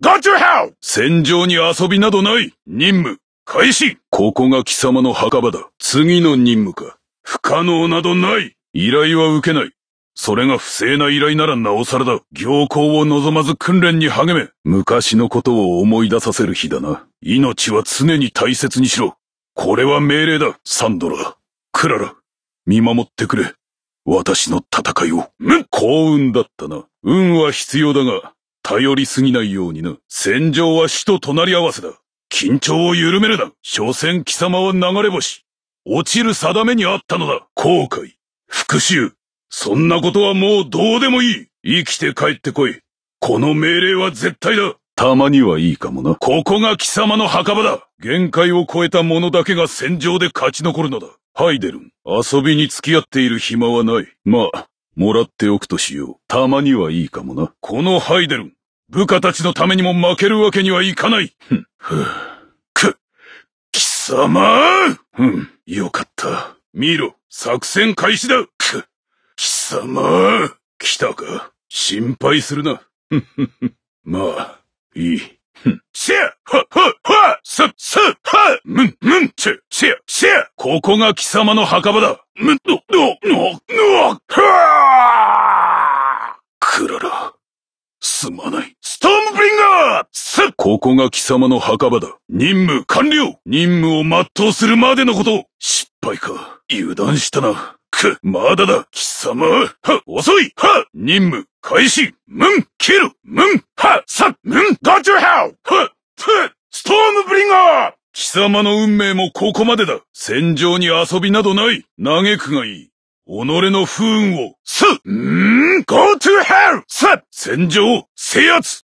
Got your help! 戦場に遊びなどない任務開始ここが貴様の墓場だ。次の任務か。不可能などない依頼は受けない。それが不正な依頼ならなおさらだ。行幸を望まず訓練に励め。昔のことを思い出させる日だな。命は常に大切にしろ。これは命令だ。サンドラ、クララ、見守ってくれ。私の戦いを。う幸運だったな。運は必要だが、頼りすぎないようにな。戦場は死と隣り合わせだ。緊張を緩めるな。所詮貴様は流れ星。落ちる定めにあったのだ。後悔。復讐。そんなことはもうどうでもいい。生きて帰ってこい。この命令は絶対だ。たまにはいいかもな。ここが貴様の墓場だ。限界を超えた者だけが戦場で勝ち残るのだ。ハイデルン、遊びに付き合っている暇はない。まあ、もらっておくとしよう。たまにはいいかもな。このハイデルン、部下たちのためにも負けるわけにはいかない。く、貴様うん、よかった。見ろ、作戦開始だく、貴様来たか心配するな。まあ、いい。ェアはははさ、さ、はむん、むん、ェア、シェアここが貴様の墓場だむ、の、の、の、の、はくらら、すまない。ここが貴様の墓場だ。任務完了任務を全うするまでのこと。失敗か。油断したな。く、まだだ。貴様。は、遅い。は、任務開始。ムン切る。ムンは、さ、むん、ガチュハウ。は、ふ、ストームブリンガー貴様の運命もここまでだ。戦場に遊びなどない。嘆くがいい。己の不運を、す、んー、go to hell! さ、戦場、制圧